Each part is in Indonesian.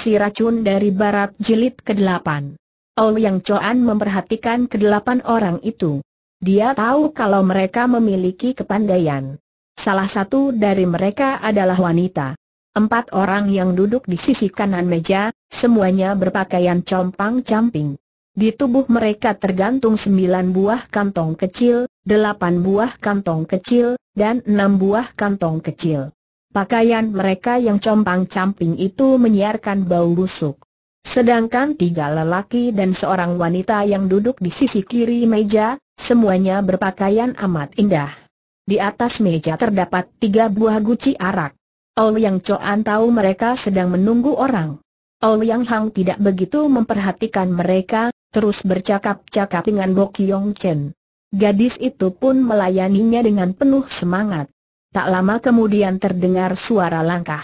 Si Racun dari Barat Jilid ke-8 Ou Yang Choan memperhatikan ke delapan orang itu. Dia tahu kalau mereka memiliki kepandaian. Salah satu dari mereka adalah wanita. Empat orang yang duduk di sisi kanan meja, semuanya berpakaian compang-camping. Di tubuh mereka tergantung sembilan buah kantong kecil, delapan buah kantong kecil, dan enam buah kantong kecil. Pakaian mereka yang compang-camping itu menyiarkan bau busuk. Sedangkan tiga lelaki dan seorang wanita yang duduk di sisi kiri meja, semuanya berpakaian amat indah. Di atas meja terdapat tiga buah guci arak. Ol Yang Coan tahu mereka sedang menunggu orang. Ol Yang Hang tidak begitu memperhatikan mereka, terus bercakap-cakap dengan Bo Kiong Chen. Gadis itu pun melayaninya dengan penuh semangat tak lama kemudian terdengar suara langkah.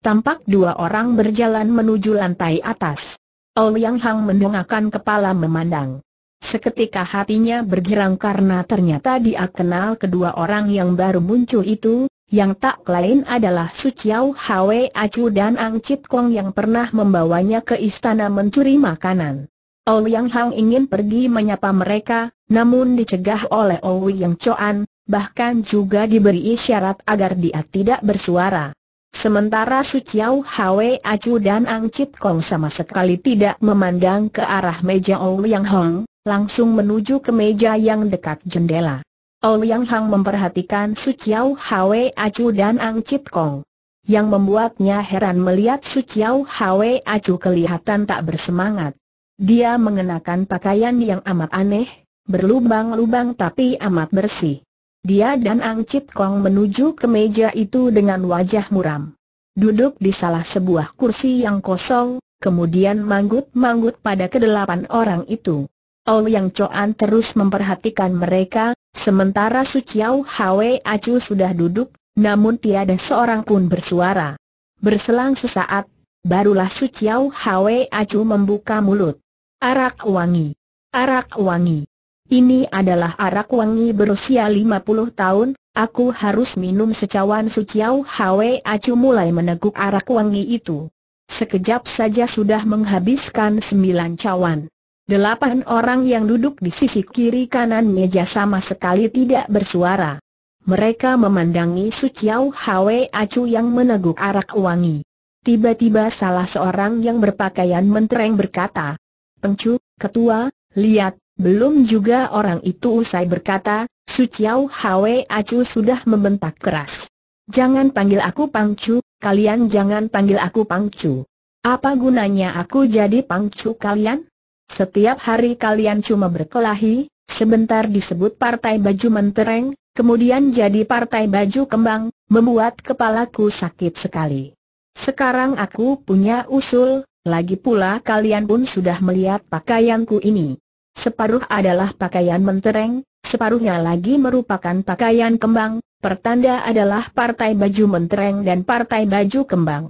Tampak dua orang berjalan menuju lantai atas. Ouyang Hang mendongakkan kepala memandang. Seketika hatinya bergerak karena ternyata dia kenal kedua orang yang baru muncul itu, yang tak lain adalah Su Chiao Hwe Acu dan Ang Chit Kong yang pernah membawanya ke istana mencuri makanan. Ouyang Hang ingin pergi menyapa mereka, namun dicegah oleh Ouyang Choan, bahkan juga diberi isyarat agar dia tidak bersuara. Sementara Su Chiao Hwe Acu dan Ang Chit Kong sama sekali tidak memandang ke arah meja Ouyang Hong, langsung menuju ke meja yang dekat jendela. Ouyang Hong memperhatikan Su Chiao Hwe Acu dan Ang Chit Kong. Yang membuatnya heran melihat Su Chiao Hwe Acu kelihatan tak bersemangat. Dia mengenakan pakaian yang amat aneh, berlubang-lubang tapi amat bersih. Dia dan Ang Chit Kong menuju ke meja itu dengan wajah muram. Duduk di salah sebuah kursi yang kosong, kemudian manggut-manggut pada kedelapan orang itu. yang coan terus memperhatikan mereka, sementara Su Chiao Hwe Acu sudah duduk, namun tiada seorang pun bersuara. Berselang sesaat, barulah Su Chiao Hwe Acu membuka mulut. Arak wangi. Arak wangi. Ini adalah arak wangi berusia 50 tahun, aku harus minum secawan suciau Hwe Acu mulai meneguk arak wangi itu. Sekejap saja sudah menghabiskan sembilan cawan. Delapan orang yang duduk di sisi kiri kanan meja sama sekali tidak bersuara. Mereka memandangi Suciau Hwe Acu yang meneguk arak wangi. Tiba-tiba salah seorang yang berpakaian mentereng berkata, Pengcu, ketua, lihat, belum juga orang itu usai berkata, Su Chiao Hwe Acu sudah membentak keras. Jangan panggil aku Pangcu, kalian jangan panggil aku Pangcu. Apa gunanya aku jadi Pangcu kalian? Setiap hari kalian cuma berkelahi, sebentar disebut partai baju mentereng, kemudian jadi partai baju kembang, membuat kepalaku sakit sekali. Sekarang aku punya usul, lagi pula kalian pun sudah melihat pakaianku ini separuh adalah pakaian mentereng, separuhnya lagi merupakan pakaian kembang, pertanda adalah partai baju mentereng dan partai baju kembang.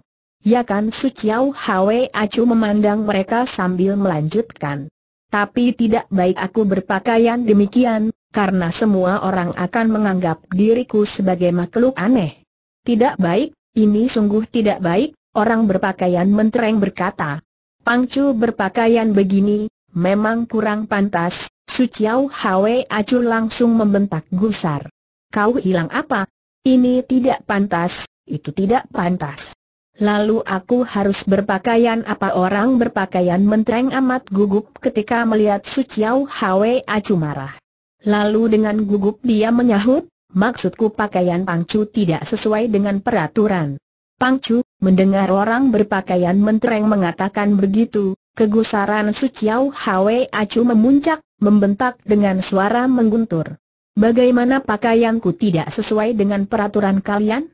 Ya kan Su Chiao Hwe Acu memandang mereka sambil melanjutkan. Tapi tidak baik aku berpakaian demikian, karena semua orang akan menganggap diriku sebagai makhluk aneh. Tidak baik, ini sungguh tidak baik, orang berpakaian mentereng berkata. Pangcu berpakaian begini, Memang kurang pantas, Su Chiao Hwe Acu langsung membentak gusar. Kau hilang apa? Ini tidak pantas, itu tidak pantas. Lalu aku harus berpakaian apa orang berpakaian mentereng amat gugup ketika melihat Su Chiao Hwe Acu marah. Lalu dengan gugup dia menyahut, maksudku pakaian pangcu tidak sesuai dengan peraturan. Pangcu, mendengar orang berpakaian mentereng mengatakan begitu, Kegusaran Suciao Hwe Acu memuncak, membentak dengan suara mengguntur. Bagaimana pakaianku tidak sesuai dengan peraturan kalian?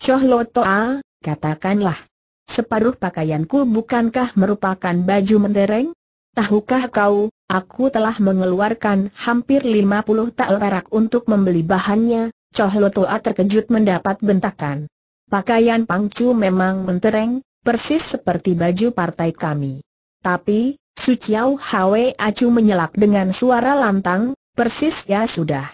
Choh Lo Toa, katakanlah. Separuh pakaianku bukankah merupakan baju mendereng? Tahukah kau, aku telah mengeluarkan hampir 50 tael perak untuk membeli bahannya, Choh Lo Toa terkejut mendapat bentakan. Pakaian pangcu memang mentereng, persis seperti baju partai kami. Tapi, Su Chiao Hwe Acu menyelak dengan suara lantang, persis ya sudah.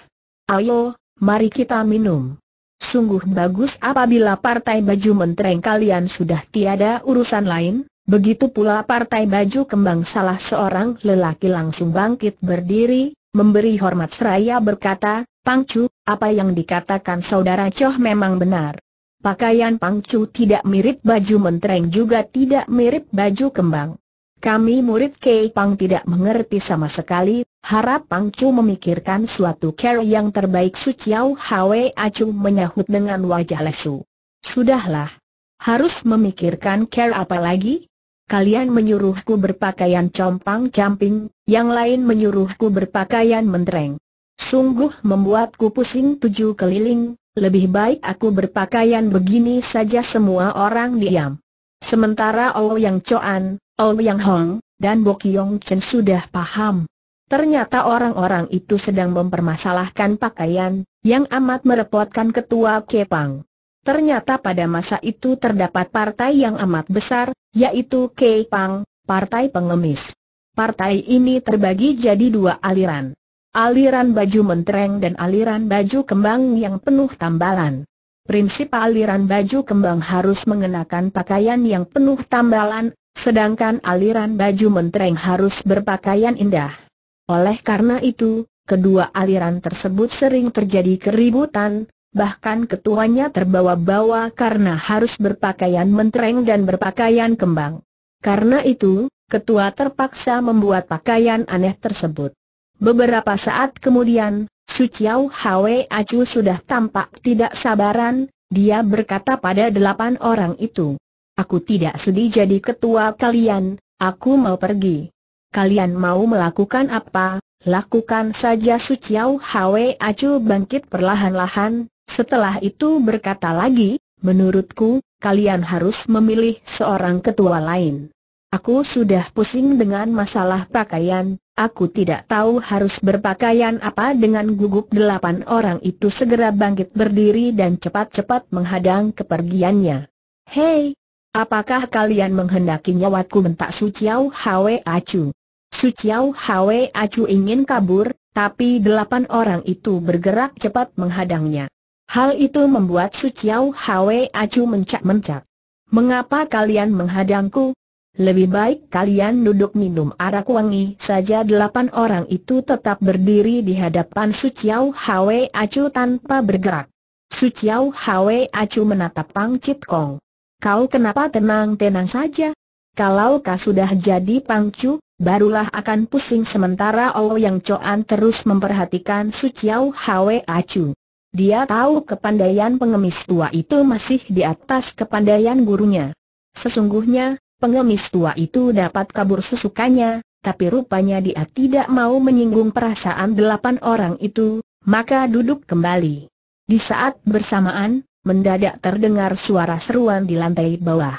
Ayo, mari kita minum. Sungguh bagus apabila partai baju mentereng kalian sudah tiada urusan lain, begitu pula partai baju kembang salah seorang lelaki langsung bangkit berdiri, memberi hormat seraya berkata, Pangcu, apa yang dikatakan saudara Choh memang benar. Pakaian Pangcu tidak mirip baju mentereng juga tidak mirip baju kembang. Kami murid Kei Pang tidak mengerti sama sekali, harap Pang Chu memikirkan suatu cara yang terbaik Su Chiao Hwe Acu menyahut dengan wajah lesu. Sudahlah. Harus memikirkan care apa lagi? Kalian menyuruhku berpakaian compang-camping, yang lain menyuruhku berpakaian mentereng. Sungguh membuatku pusing tujuh keliling, lebih baik aku berpakaian begini saja semua orang diam. Sementara Ouyang Yang Coan, yang Hong, dan Bo Kiong Chen sudah paham. Ternyata orang-orang itu sedang mempermasalahkan pakaian, yang amat merepotkan ketua Kepang. Ternyata pada masa itu terdapat partai yang amat besar, yaitu Kepang, Partai Pengemis. Partai ini terbagi jadi dua aliran. Aliran baju mentereng dan aliran baju kembang yang penuh tambalan. Prinsip aliran baju kembang harus mengenakan pakaian yang penuh tambalan Sedangkan aliran baju mentereng harus berpakaian indah. Oleh karena itu, kedua aliran tersebut sering terjadi keributan, bahkan ketuanya terbawa-bawa karena harus berpakaian mentereng dan berpakaian kembang. Karena itu, ketua terpaksa membuat pakaian aneh tersebut. Beberapa saat kemudian, Su Chiao Hwe Acu sudah tampak tidak sabaran, dia berkata pada delapan orang itu. Aku tidak sedih jadi ketua kalian, aku mau pergi. Kalian mau melakukan apa, lakukan saja Su Chiao Hwe Acu bangkit perlahan-lahan, setelah itu berkata lagi, menurutku, kalian harus memilih seorang ketua lain. Aku sudah pusing dengan masalah pakaian, aku tidak tahu harus berpakaian apa dengan gugup delapan orang itu segera bangkit berdiri dan cepat-cepat menghadang kepergiannya. Hei, Apakah kalian menghendaki nyawaku mentak Su Chiao Hwe Acu? Su Chiao Hwe Acu ingin kabur, tapi delapan orang itu bergerak cepat menghadangnya. Hal itu membuat Su Chiao Hwe Acu mencak-mencak. Mengapa kalian menghadangku? Lebih baik kalian duduk minum arak wangi saja delapan orang itu tetap berdiri di hadapan Su Chiao Hwe Acu tanpa bergerak. Su Chiao Hwe Acu menatap Pang Chit Kong. Kau kenapa tenang-tenang saja? Kalau kau sudah jadi pangcu, barulah akan pusing sementara Ou oh Yang Coan terus memperhatikan Su Chiao Hwe Acu. Dia tahu kepandaian pengemis tua itu masih di atas kepandaian gurunya. Sesungguhnya, pengemis tua itu dapat kabur sesukanya, tapi rupanya dia tidak mau menyinggung perasaan delapan orang itu, maka duduk kembali. Di saat bersamaan, mendadak terdengar suara seruan di lantai bawah.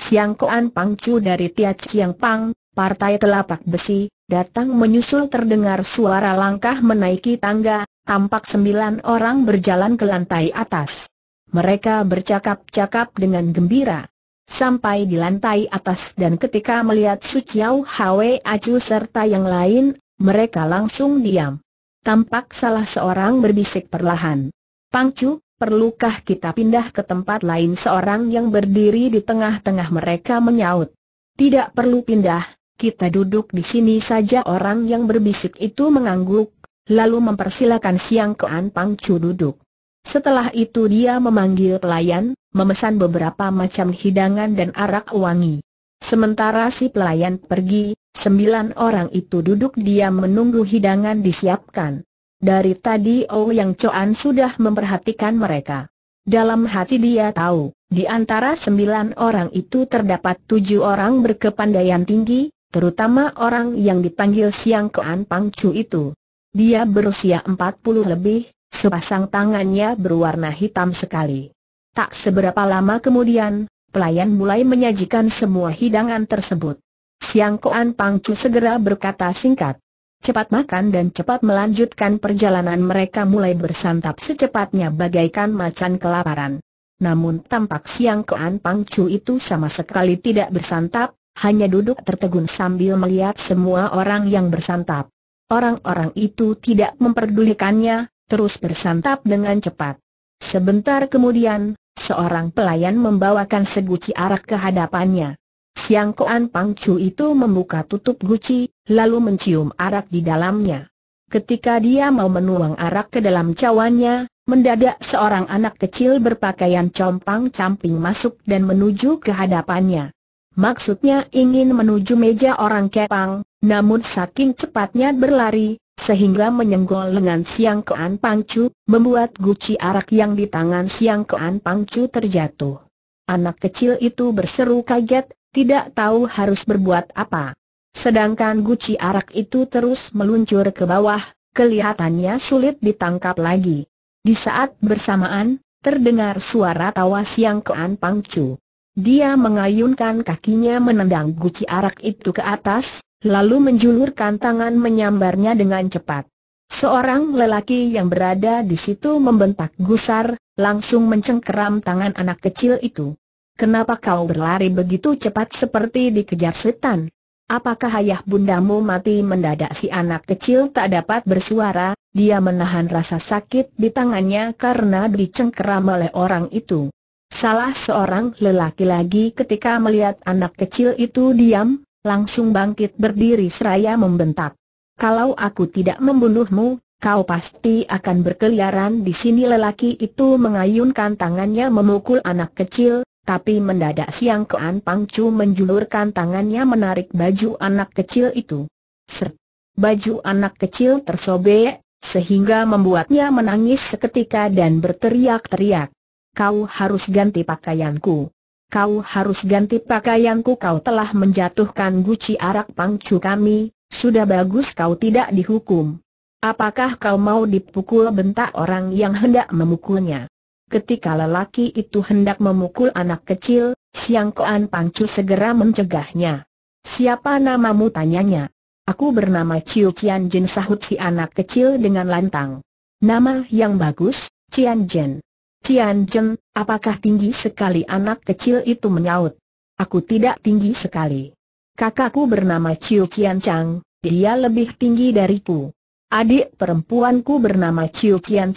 Siang Koan Pangcu dari Tia Siang Pang, Partai Telapak Besi, datang menyusul terdengar suara langkah menaiki tangga, tampak sembilan orang berjalan ke lantai atas. Mereka bercakap-cakap dengan gembira. Sampai di lantai atas dan ketika melihat Su Chiao Hwe Acu serta yang lain, mereka langsung diam. Tampak salah seorang berbisik perlahan. Pangcu, perlukah kita pindah ke tempat lain seorang yang berdiri di tengah-tengah mereka menyaut. Tidak perlu pindah, kita duduk di sini saja orang yang berbisik itu mengangguk, lalu mempersilakan Siang Kean Pang Chu duduk. Setelah itu dia memanggil pelayan, memesan beberapa macam hidangan dan arak wangi. Sementara si pelayan pergi, sembilan orang itu duduk diam menunggu hidangan disiapkan. Dari tadi oh yang Choan sudah memperhatikan mereka. Dalam hati dia tahu, di antara sembilan orang itu terdapat tujuh orang berkepandaian tinggi, terutama orang yang dipanggil Siang Kean Pang Chu itu. Dia berusia 40 lebih, sepasang tangannya berwarna hitam sekali. Tak seberapa lama kemudian, pelayan mulai menyajikan semua hidangan tersebut. Siang Koan Pangcu segera berkata singkat, cepat makan dan cepat melanjutkan perjalanan mereka mulai bersantap secepatnya bagaikan macan kelaparan. Namun tampak siang Kean Pang Chu itu sama sekali tidak bersantap, hanya duduk tertegun sambil melihat semua orang yang bersantap. Orang-orang itu tidak memperdulikannya, terus bersantap dengan cepat. Sebentar kemudian, seorang pelayan membawakan seguci arak ke hadapannya. Siang Koan Pangcu itu membuka tutup guci, lalu mencium arak di dalamnya. Ketika dia mau menuang arak ke dalam cawannya, mendadak seorang anak kecil berpakaian compang-camping masuk dan menuju ke hadapannya. Maksudnya ingin menuju meja orang kepang, namun saking cepatnya berlari, sehingga menyenggol lengan Siang Koan Pangcu, membuat guci arak yang di tangan Siang Koan Pangcu terjatuh. Anak kecil itu berseru kaget, tidak tahu harus berbuat apa. Sedangkan guci arak itu terus meluncur ke bawah, kelihatannya sulit ditangkap lagi. Di saat bersamaan, terdengar suara tawa siang Kean Pangcu. Dia mengayunkan kakinya menendang guci arak itu ke atas, lalu menjulurkan tangan menyambarnya dengan cepat. Seorang lelaki yang berada di situ membentak gusar, langsung mencengkeram tangan anak kecil itu. Kenapa kau berlari begitu cepat seperti dikejar setan? Apakah ayah bundamu mati mendadak si anak kecil tak dapat bersuara, dia menahan rasa sakit di tangannya karena dicengkeram oleh orang itu. Salah seorang lelaki lagi ketika melihat anak kecil itu diam, langsung bangkit berdiri seraya membentak. Kalau aku tidak membunuhmu, kau pasti akan berkeliaran di sini lelaki itu mengayunkan tangannya memukul anak kecil, tapi mendadak siang Kean Pangcu menjulurkan tangannya menarik baju anak kecil itu. Ser. Baju anak kecil tersobek, sehingga membuatnya menangis seketika dan berteriak-teriak. Kau harus ganti pakaianku. Kau harus ganti pakaianku kau telah menjatuhkan guci arak pangcu kami, sudah bagus kau tidak dihukum. Apakah kau mau dipukul bentak orang yang hendak memukulnya? Ketika lelaki itu hendak memukul anak kecil, Siang Koan Pangcu segera mencegahnya. Siapa namamu tanyanya? Aku bernama Ciu Cian Jin sahut si anak kecil dengan lantang. Nama yang bagus, Cian Jin. Cian Jin, apakah tinggi sekali anak kecil itu menyaut? Aku tidak tinggi sekali. Kakakku bernama Ciu Cian Chang, dia lebih tinggi dariku. Adik perempuanku bernama Ciu Cian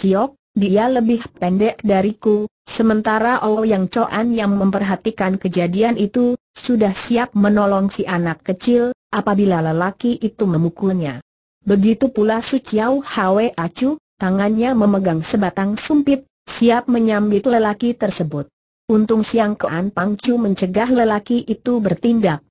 dia lebih pendek dariku, sementara oh Yang Chuan yang memperhatikan kejadian itu, sudah siap menolong si anak kecil, apabila lelaki itu memukulnya. Begitu pula Su Chiao Hwe Acu, tangannya memegang sebatang sumpit, siap menyambit lelaki tersebut. Untung Siang Koan Pangcu mencegah lelaki itu bertindak.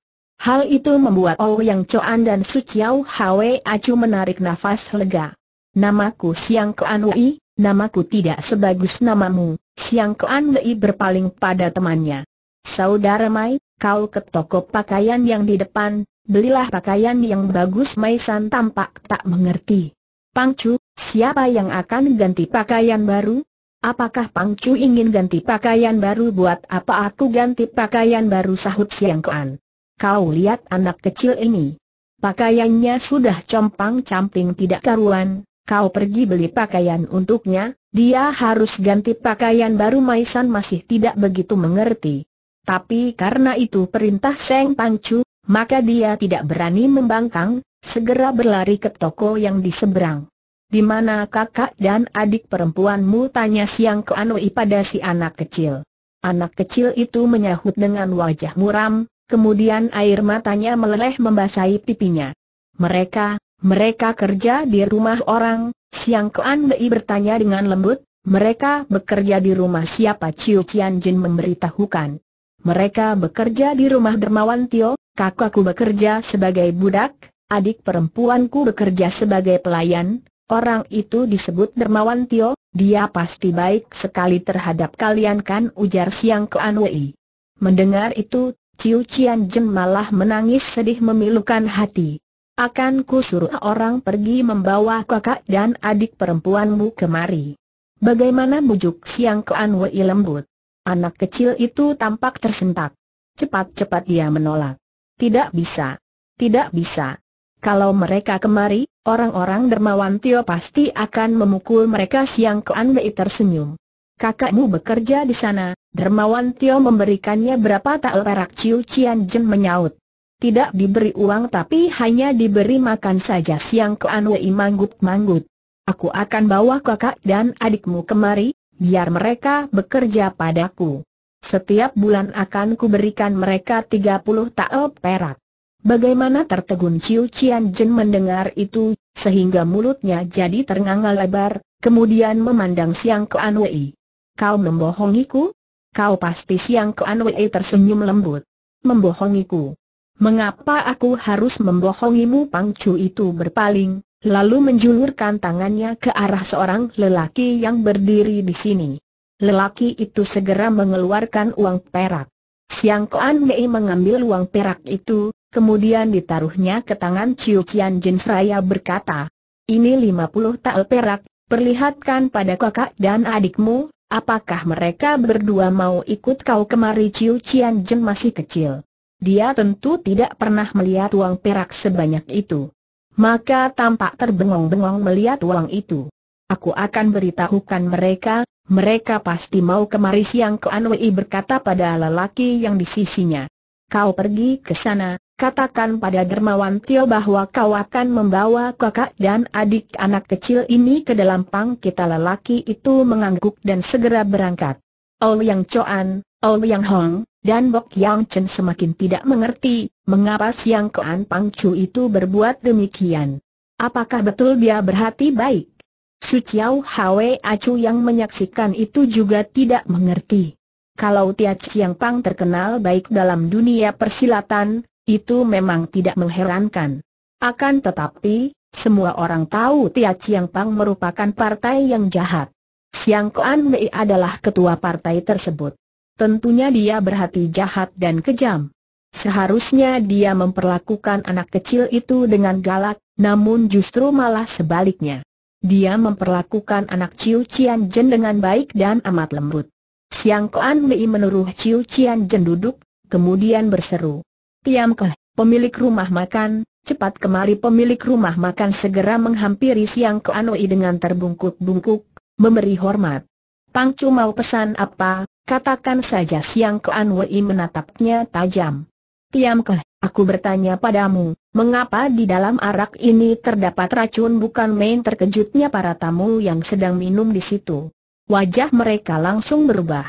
Hal itu membuat oh Yang Chuan dan Su Chiao Hwe Acu menarik nafas lega. Namaku Siang Koan Wei, namaku tidak sebagus namamu, Siang Kuan Lei berpaling pada temannya. Saudara Mai, kau ke toko pakaian yang di depan, belilah pakaian yang bagus Mai San tampak tak mengerti. Pangcu, siapa yang akan ganti pakaian baru? Apakah Pangcu ingin ganti pakaian baru buat apa aku ganti pakaian baru sahut Siang Kuan? Kau lihat anak kecil ini. Pakaiannya sudah compang-camping tidak karuan, Kau pergi beli pakaian untuknya, dia harus ganti pakaian baru Maisan masih tidak begitu mengerti. Tapi karena itu perintah Seng Pangcu, maka dia tidak berani membangkang, segera berlari ke toko yang di seberang. Di mana kakak dan adik perempuanmu tanya siang ke Anoi pada si anak kecil. Anak kecil itu menyahut dengan wajah muram, kemudian air matanya meleleh membasahi pipinya. Mereka, mereka kerja di rumah orang, Siang Kuan Bei bertanya dengan lembut, mereka bekerja di rumah siapa Ciu Qian Jin memberitahukan. Mereka bekerja di rumah dermawan Tio, kakakku bekerja sebagai budak, adik perempuanku bekerja sebagai pelayan, Orang itu disebut dermawan Tio, dia pasti baik sekali terhadap kalian kan ujar Siang Kuan Wei. Mendengar itu, Ciu Qian Jin malah menangis sedih memilukan hati. Akan kusuruh orang pergi membawa kakak dan adik perempuanmu kemari. Bagaimana bujuk siang ke Anwei lembut? Anak kecil itu tampak tersentak. Cepat-cepat dia menolak. Tidak bisa. Tidak bisa. Kalau mereka kemari, orang-orang dermawan Tio pasti akan memukul mereka siang ke Anwei tersenyum. Kakakmu bekerja di sana, dermawan Tio memberikannya berapa tak perak Ciu Cian Jen menyaut tidak diberi uang tapi hanya diberi makan saja siang ke Anwei manggut-manggut. Aku akan bawa kakak dan adikmu kemari, biar mereka bekerja padaku. Setiap bulan akan kuberikan mereka 30 tael perak. Bagaimana tertegun Ciu Cian Jin mendengar itu, sehingga mulutnya jadi ternganga lebar, kemudian memandang siang ke Anwei. Kau membohongiku? Kau pasti siang ke Anwei tersenyum lembut. Membohongiku. Mengapa aku harus membohongimu? Pang Chu itu berpaling, lalu menjulurkan tangannya ke arah seorang lelaki yang berdiri di sini. Lelaki itu segera mengeluarkan uang perak. Siang Koan Mei mengambil uang perak itu, kemudian ditaruhnya ke tangan Chiu Qian Jin seraya berkata, ini 50 tael perak, perlihatkan pada kakak dan adikmu, apakah mereka berdua mau ikut kau kemari Chiu Qian Jin masih kecil dia tentu tidak pernah melihat uang perak sebanyak itu. Maka tampak terbengong-bengong melihat uang itu. Aku akan beritahukan mereka, mereka pasti mau kemari siang ke Anwei berkata pada lelaki yang di sisinya. Kau pergi ke sana, katakan pada dermawan Tio bahwa kau akan membawa kakak dan adik anak kecil ini ke dalam pang kita lelaki itu mengangguk dan segera berangkat. Oh Yang Choan, Oh Yang Hong, dan Bok Yang Chen semakin tidak mengerti, mengapa Siang Kean Pang Chu itu berbuat demikian. Apakah betul dia berhati baik? Su Chiao Hwe Acu yang menyaksikan itu juga tidak mengerti. Kalau Tia Chiang Pang terkenal baik dalam dunia persilatan, itu memang tidak mengherankan. Akan tetapi, semua orang tahu Tia Chiang Pang merupakan partai yang jahat. Siang Kean Mei adalah ketua partai tersebut. Tentunya dia berhati jahat dan kejam. Seharusnya dia memperlakukan anak kecil itu dengan galak, namun justru malah sebaliknya. Dia memperlakukan anak Ciu Cian Jen dengan baik dan amat lembut. Siang Koan Mei menuruh Ciu Cian Jen duduk, kemudian berseru. Tiam Keh, pemilik rumah makan, cepat kemari pemilik rumah makan segera menghampiri Siang Koan Mei dengan terbungkuk-bungkuk, memberi hormat. Pangcu mau pesan apa, katakan saja Siang Kean Wei menatapnya tajam. Tiam ke, aku bertanya padamu, mengapa di dalam arak ini terdapat racun bukan main terkejutnya para tamu yang sedang minum di situ. Wajah mereka langsung berubah.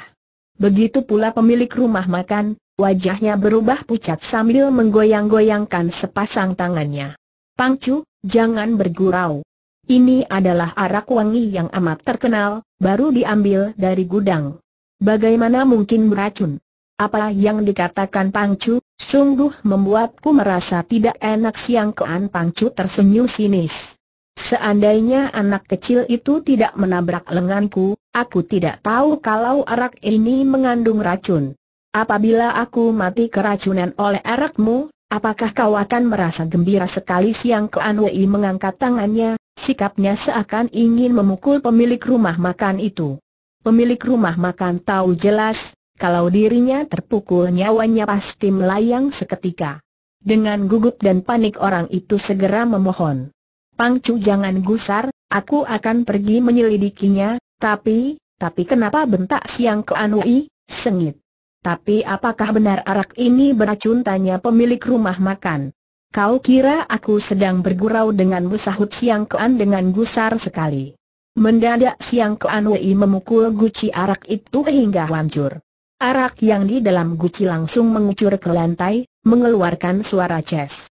Begitu pula pemilik rumah makan, wajahnya berubah pucat sambil menggoyang-goyangkan sepasang tangannya. Pangcu, jangan bergurau. Ini adalah arak wangi yang amat terkenal, baru diambil dari gudang. Bagaimana mungkin beracun? Apa yang dikatakan Pangcu, sungguh membuatku merasa tidak enak siang kean Pangcu tersenyum sinis. Seandainya anak kecil itu tidak menabrak lenganku, aku tidak tahu kalau arak ini mengandung racun. Apabila aku mati keracunan oleh arakmu, apakah kau akan merasa gembira sekali siang Kean Wei mengangkat tangannya, Sikapnya seakan ingin memukul pemilik rumah makan itu. Pemilik rumah makan tahu jelas, kalau dirinya terpukul nyawanya pasti melayang seketika. Dengan gugup dan panik orang itu segera memohon. Pangcu jangan gusar, aku akan pergi menyelidikinya, tapi, tapi kenapa bentak siang ke Anui, sengit. Tapi apakah benar arak ini beracun tanya pemilik rumah makan. Kau kira aku sedang bergurau dengan musahut Siang Kean dengan gusar sekali. Mendadak Siang Kean Wei memukul guci arak itu hingga hancur. Arak yang di dalam guci langsung mengucur ke lantai, mengeluarkan suara ces.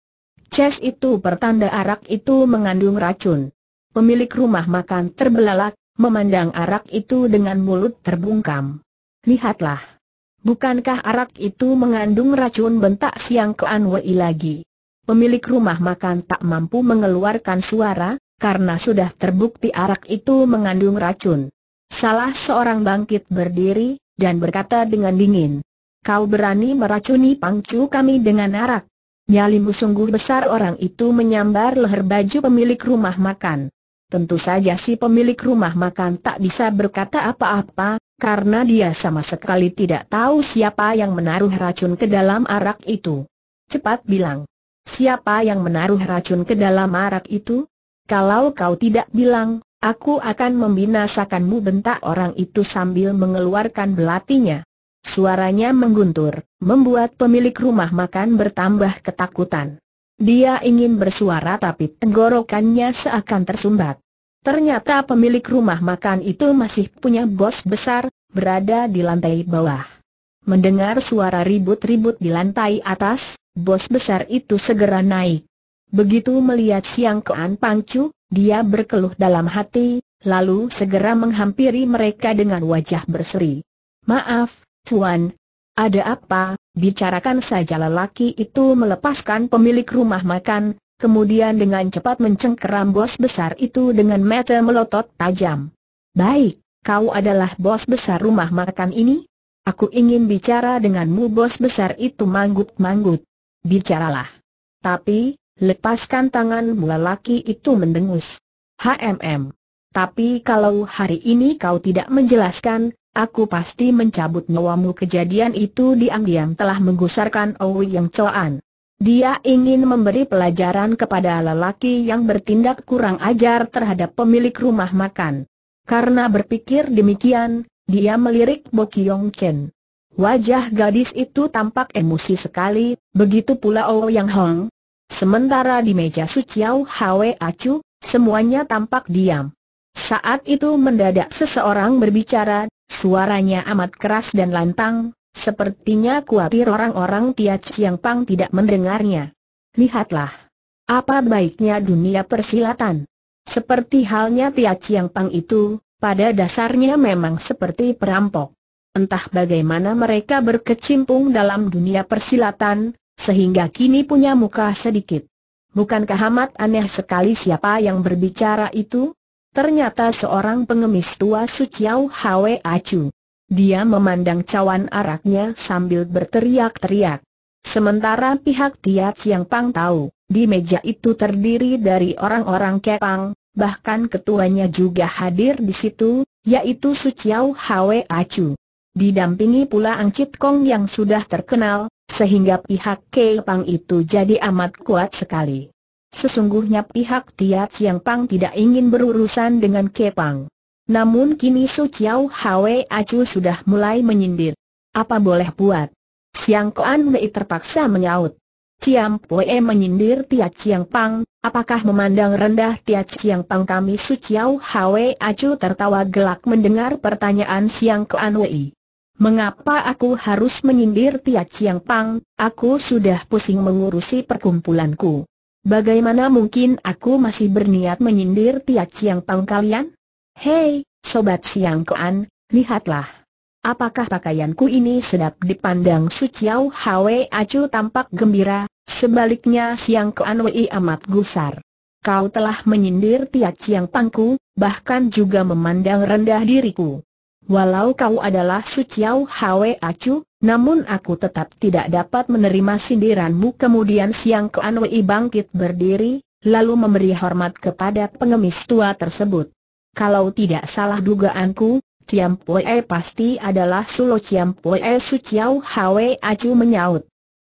Ces itu pertanda arak itu mengandung racun. Pemilik rumah makan terbelalak, memandang arak itu dengan mulut terbungkam. Lihatlah. Bukankah arak itu mengandung racun bentak Siang Kean Wei lagi? pemilik rumah makan tak mampu mengeluarkan suara, karena sudah terbukti arak itu mengandung racun. Salah seorang bangkit berdiri, dan berkata dengan dingin, Kau berani meracuni pangcu kami dengan arak. Nyalimu sungguh besar orang itu menyambar leher baju pemilik rumah makan. Tentu saja si pemilik rumah makan tak bisa berkata apa-apa, karena dia sama sekali tidak tahu siapa yang menaruh racun ke dalam arak itu. Cepat bilang. Siapa yang menaruh racun ke dalam arak itu? Kalau kau tidak bilang, aku akan membinasakanmu bentak orang itu sambil mengeluarkan belatinya. Suaranya mengguntur, membuat pemilik rumah makan bertambah ketakutan. Dia ingin bersuara tapi tenggorokannya seakan tersumbat. Ternyata pemilik rumah makan itu masih punya bos besar, berada di lantai bawah. Mendengar suara ribut-ribut di lantai atas, bos besar itu segera naik. Begitu melihat Siang Kean Pangcu, dia berkeluh dalam hati, lalu segera menghampiri mereka dengan wajah berseri. Maaf, Tuan. Ada apa? Bicarakan saja lelaki itu melepaskan pemilik rumah makan, kemudian dengan cepat mencengkeram bos besar itu dengan mata melotot tajam. Baik, kau adalah bos besar rumah makan ini? Aku ingin bicara denganmu bos besar itu manggut-manggut. Bicaralah. Tapi, lepaskan tanganmu lelaki itu mendengus. HMM. Tapi kalau hari ini kau tidak menjelaskan, aku pasti mencabut nyawamu kejadian itu diam-diam telah menggusarkan Owi yang coan. Dia ingin memberi pelajaran kepada lelaki yang bertindak kurang ajar terhadap pemilik rumah makan. Karena berpikir demikian, dia melirik Bo Kiong Chen. Wajah gadis itu tampak emosi sekali, begitu pula oh yang Hong. Sementara di meja Suciau Hwe Acu, semuanya tampak diam. Saat itu mendadak seseorang berbicara, suaranya amat keras dan lantang, sepertinya kuatir orang-orang Tia Chiang Pang tidak mendengarnya. Lihatlah. Apa baiknya dunia persilatan? Seperti halnya Tia Chiang Pang itu, pada dasarnya memang seperti perampok. Entah bagaimana mereka berkecimpung dalam dunia persilatan, sehingga kini punya muka sedikit. Bukankah amat aneh sekali siapa yang berbicara itu? Ternyata seorang pengemis tua Suciau Hwe Acu. Dia memandang cawan araknya sambil berteriak-teriak. Sementara pihak Tia yang Pang tahu, di meja itu terdiri dari orang-orang Kepang, bahkan ketuanya juga hadir di situ, yaitu Su Chiao Hwe Acu. Didampingi pula Ang Chit Kong yang sudah terkenal, sehingga pihak Kei Pang itu jadi amat kuat sekali. Sesungguhnya pihak Tiat Siang Pang tidak ingin berurusan dengan Kei Pang. Namun kini Su Chiao Hwe Acu sudah mulai menyindir. Apa boleh buat? Siang Koan Mei terpaksa menyaut. Ciam Poe menyindir Tia Chiang Pang, apakah memandang rendah Tia Chiang Pang kami Su Chiao Hwe Acu tertawa gelak mendengar pertanyaan Siang Kuan Wei. Mengapa aku harus menyindir Tia Chiang Pang, aku sudah pusing mengurusi perkumpulanku. Bagaimana mungkin aku masih berniat menyindir Tia Chiang Pang kalian? Hei, Sobat Siang Kuan, lihatlah. Apakah pakaianku ini sedap dipandang Su Chiao Hwe Acu tampak gembira, Sebaliknya Siang Kuan Wei amat gusar. Kau telah menyindir Tia Chiang Pangku, bahkan juga memandang rendah diriku. Walau kau adalah Suciao Hwe Acu, namun aku tetap tidak dapat menerima sindiranmu. Kemudian Siang Kuan Wei bangkit berdiri, lalu memberi hormat kepada pengemis tua tersebut. Kalau tidak salah dugaanku, Chiang Pue pasti adalah Sulo Chiang Pue Suciao Hwe Acu menyaut.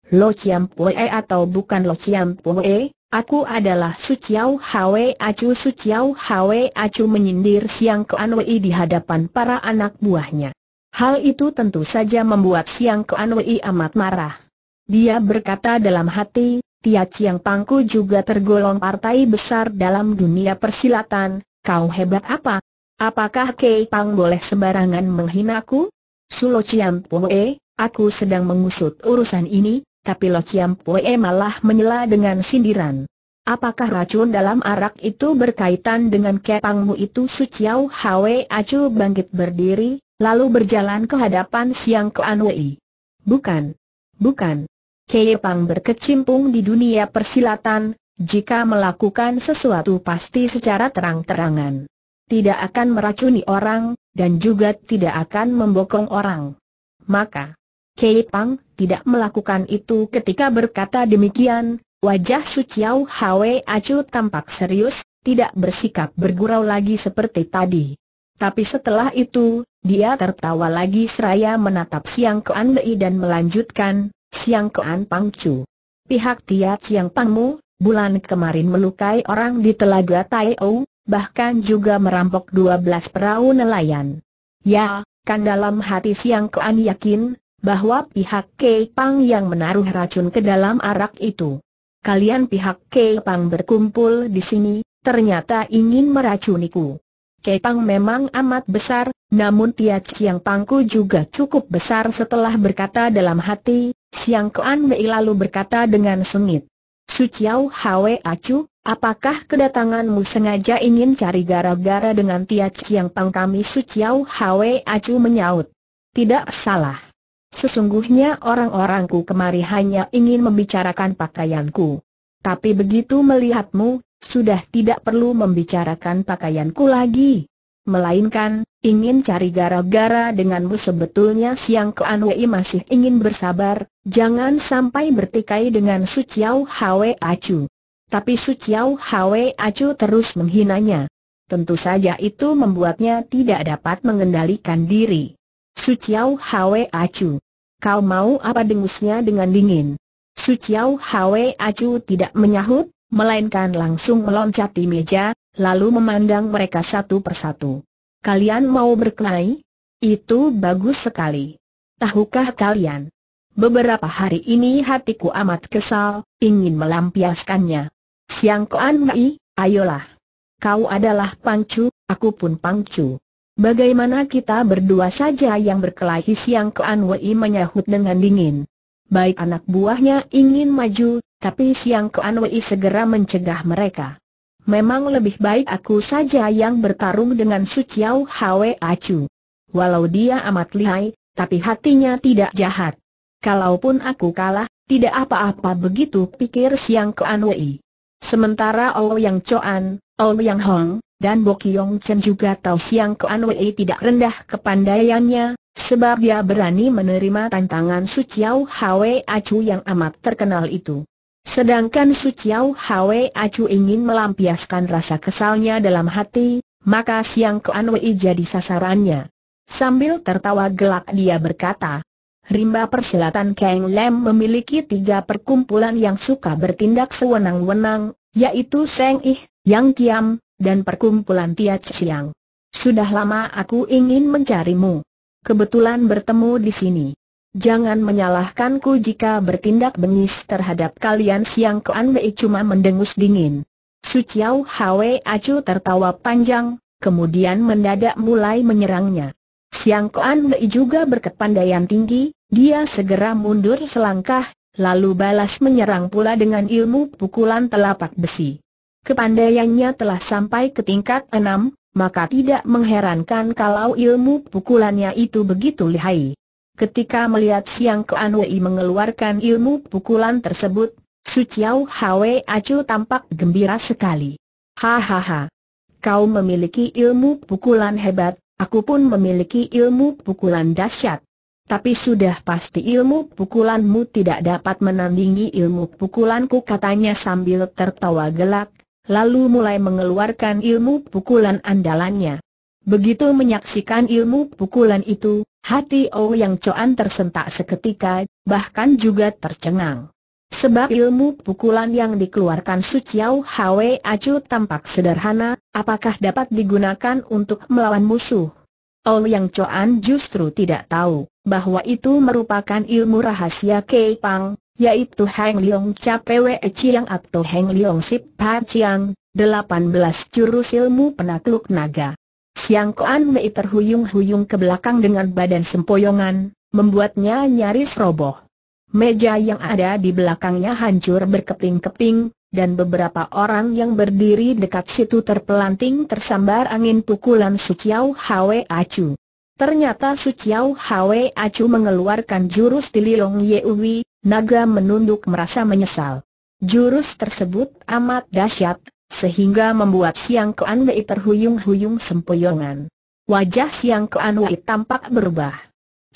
Lo Chiam Pue atau bukan Lo Chiam Pue, aku adalah Su Chiao Hwe Acu Su Chiao Hwe Acu menyindir Siang Ke di hadapan para anak buahnya. Hal itu tentu saja membuat Siang Ke amat marah. Dia berkata dalam hati, Tia Chiang Pangku juga tergolong partai besar dalam dunia persilatan, kau hebat apa? Apakah Kei Pang boleh sembarangan menghinaku? Sulo Chiam Pue, Aku sedang mengusut urusan ini, tapi Lo Chiam Pue malah menyela dengan sindiran. Apakah racun dalam arak itu berkaitan dengan kepangmu itu Su Chiao Hwe Acu bangkit berdiri, lalu berjalan ke hadapan Siang Kuan Wei. Bukan. Bukan. Kepang berkecimpung di dunia persilatan, jika melakukan sesuatu pasti secara terang-terangan. Tidak akan meracuni orang, dan juga tidak akan membokong orang. Maka, Kei Pang, tidak melakukan itu ketika berkata demikian, wajah Su Chiao Hwe Acu tampak serius, tidak bersikap bergurau lagi seperti tadi. Tapi setelah itu, dia tertawa lagi seraya menatap Siang Kean Bei dan melanjutkan, Siang Kean Pang Chu. Pihak Tia Siang Pangmu, bulan kemarin melukai orang di Telaga Tai Ou, bahkan juga merampok 12 perahu nelayan. Ya, kan dalam hati Siang Kean yakin, bahwa pihak Kei Pang yang menaruh racun ke dalam arak itu. Kalian pihak Kei Pang berkumpul di sini, ternyata ingin meracuniku. Kei Pang memang amat besar, namun Tiat Siang Pangku juga cukup besar setelah berkata dalam hati, Siang Kuan Mei lalu berkata dengan sengit. Suciau Hwe Acu, apakah kedatanganmu sengaja ingin cari gara-gara dengan Tiat Siang Pang kami Suciau Hwe Acu menyaut. Tidak salah. Sesungguhnya orang-orangku kemari hanya ingin membicarakan pakaianku. Tapi begitu melihatmu, sudah tidak perlu membicarakan pakaianku lagi. Melainkan, ingin cari gara-gara denganmu sebetulnya Siang Kuan masih ingin bersabar, jangan sampai bertikai dengan Su Chiao Hwe Acu. Tapi Su Chiao Hwe Acu terus menghinanya. Tentu saja itu membuatnya tidak dapat mengendalikan diri. Su Chiao Hwe Acu Kau mau apa dengusnya dengan dingin? Su Chiao Hwe Acu tidak menyahut, melainkan langsung meloncat di meja, lalu memandang mereka satu persatu. Kalian mau berkelahi? Itu bagus sekali. Tahukah kalian? Beberapa hari ini hatiku amat kesal, ingin melampiaskannya. Siang Koan Mai, ayolah. Kau adalah Pangcu, aku pun Pangcu. Bagaimana kita berdua saja yang berkelahi siang ke Wei menyahut dengan dingin. Baik anak buahnya ingin maju, tapi siang ke Wei segera mencegah mereka. Memang lebih baik aku saja yang bertarung dengan Su Chiao Hwe Acu. Walau dia amat lihai, tapi hatinya tidak jahat. Kalaupun aku kalah, tidak apa-apa begitu pikir siang ke Wei. Sementara Ouyang Yang Choan, Ou Yang Hong, dan Bokyong Chen juga tahu Siang Kuan Wei tidak rendah kepandaiannya, sebab dia berani menerima tantangan Su Chiao Hwe Acu yang amat terkenal itu. Sedangkan Su Chiao Hwe Acu ingin melampiaskan rasa kesalnya dalam hati, maka Siang Kuan Wei jadi sasarannya. Sambil tertawa gelak dia berkata, Rimba Persilatan Kang Lam memiliki tiga perkumpulan yang suka bertindak sewenang-wenang, yaitu Seng Ih, Yang Kiam, dan perkumpulan Tia Siang. Sudah lama aku ingin mencarimu. Kebetulan bertemu di sini. Jangan menyalahkanku jika bertindak bengis terhadap kalian siang Kuan Bei cuma mendengus dingin. Su Chiao Hwe Acu tertawa panjang, kemudian mendadak mulai menyerangnya. Siang Kuan Bei juga berkepandaian tinggi, dia segera mundur selangkah, lalu balas menyerang pula dengan ilmu pukulan telapak besi kepandaiannya telah sampai ke tingkat enam, maka tidak mengherankan kalau ilmu pukulannya itu begitu lihai. Ketika melihat Siang Kuan mengeluarkan ilmu pukulan tersebut, Su Chiao Hwe Acu tampak gembira sekali. Hahaha. Kau memiliki ilmu pukulan hebat, aku pun memiliki ilmu pukulan dahsyat. Tapi sudah pasti ilmu pukulanmu tidak dapat menandingi ilmu pukulanku katanya sambil tertawa gelak, lalu mulai mengeluarkan ilmu pukulan andalannya. Begitu menyaksikan ilmu pukulan itu, hati O oh Yang Coan tersentak seketika, bahkan juga tercengang. Sebab ilmu pukulan yang dikeluarkan Su Chiao Hwe Acu tampak sederhana, apakah dapat digunakan untuk melawan musuh? O oh Yang Coan justru tidak tahu bahwa itu merupakan ilmu rahasia Kei Pang, yaitu Heng Cha Capewe e Chiang atau Heng Liong Sip Pa Chiang, 18 jurus ilmu penakluk naga. Siang Koan Mei terhuyung-huyung ke belakang dengan badan sempoyongan, membuatnya nyaris roboh. Meja yang ada di belakangnya hancur berkeping-keping, dan beberapa orang yang berdiri dekat situ terpelanting tersambar angin pukulan Suciao Hwe Acu. Ternyata Suciao Hwe Acu mengeluarkan jurus Tililong Yewi, naga menunduk merasa menyesal. Jurus tersebut amat dahsyat, sehingga membuat Siang Kuan Wei terhuyung-huyung sempoyongan. Wajah Siang Kuan Wei tampak berubah.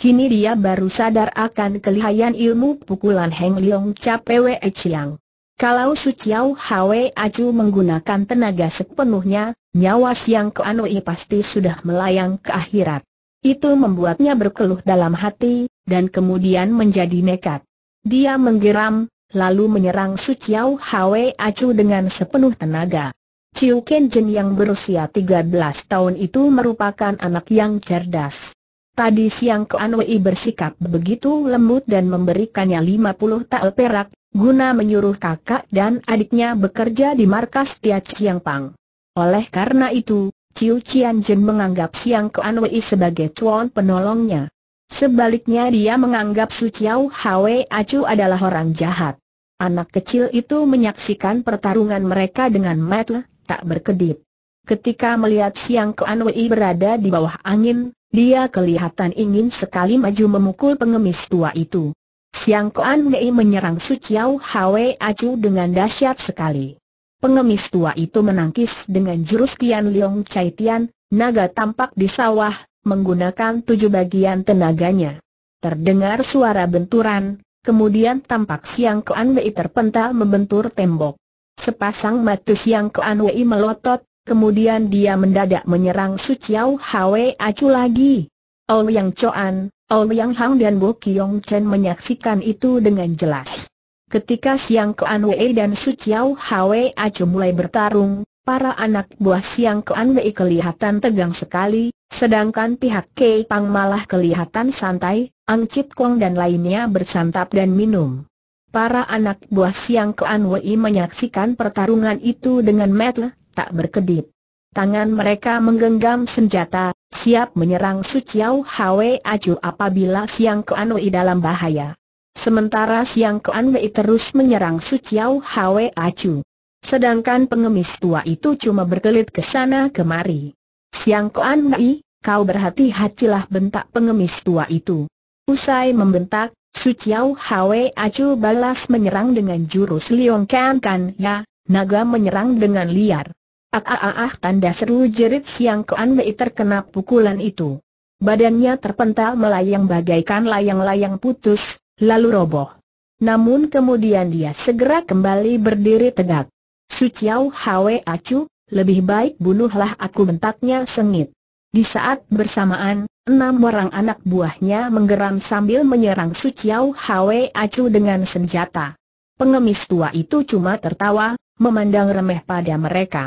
Kini dia baru sadar akan kelihayan ilmu pukulan Heng Leong Cha Pwe Chiang. Kalau Su Chiao Hwe Aju menggunakan tenaga sepenuhnya, nyawa Siang Kuan Wei pasti sudah melayang ke akhirat. Itu membuatnya berkeluh dalam hati, dan kemudian menjadi nekat. Dia menggeram, lalu menyerang Su Chiao Hwe Acu dengan sepenuh tenaga. Chiu Kenjen yang berusia 13 tahun itu merupakan anak yang cerdas. Tadi siang Kuan Wei bersikap begitu lembut dan memberikannya 50 tael perak, guna menyuruh kakak dan adiknya bekerja di markas Tia Chiang Pang. Oleh karena itu, Chiu Qian Jin menganggap Siang Kuan Wei sebagai tuan penolongnya. Sebaliknya dia menganggap Su Chiao Hwe Acu adalah orang jahat. Anak kecil itu menyaksikan pertarungan mereka dengan metel, tak berkedip. Ketika melihat Siang Kuan Wei berada di bawah angin, dia kelihatan ingin sekali maju memukul pengemis tua itu. Siang Kuan Wei menyerang Su Chiao Hwe Acu dengan dahsyat sekali. Pengemis tua itu menangkis dengan jurus Kian Leong Chai Tian, naga tampak di sawah, menggunakan tujuh bagian tenaganya. Terdengar suara benturan, kemudian tampak Siang Kuan Wei terpental membentur tembok. Sepasang mata Siang Kuan Wei melotot, kemudian dia mendadak menyerang Su Chiao Hwe Acu lagi. Ouyang Choan, Yang Hang dan Bo Kiong Chen menyaksikan itu dengan jelas. Ketika Siang Kuan Wei dan Su Chiao Hwe Acu mulai bertarung, Para anak buah Siang Kuan Wei kelihatan tegang sekali, Sedangkan pihak Kei Pang malah kelihatan santai, Ang Chit Kong dan lainnya bersantap dan minum. Para anak buah Siang An Wei menyaksikan pertarungan itu dengan metel, tak berkedip. Tangan mereka menggenggam senjata, siap menyerang Su Chiao Hwe Aju apabila Siang An Wei dalam bahaya. Sementara Siang An Wei terus menyerang Su Chiao Hwe Aju. Sedangkan pengemis tua itu cuma berkelit ke sana kemari. Siang Kuan kau berhati-hatilah bentak pengemis tua itu. Usai membentak, Su Chiao Hwe Acu balas menyerang dengan jurus Liong Kan Kan Ya, naga menyerang dengan liar. Ah, ah, ah, ah tanda seru jerit Siang Kuan terkena pukulan itu. Badannya terpental melayang bagaikan layang-layang putus, lalu roboh. Namun kemudian dia segera kembali berdiri tegak. Suciau Hwe Acu, lebih baik bunuhlah aku bentaknya sengit. Di saat bersamaan, enam orang anak buahnya menggeram sambil menyerang Su Chiao Hwe Acu dengan senjata. Pengemis tua itu cuma tertawa, memandang remeh pada mereka.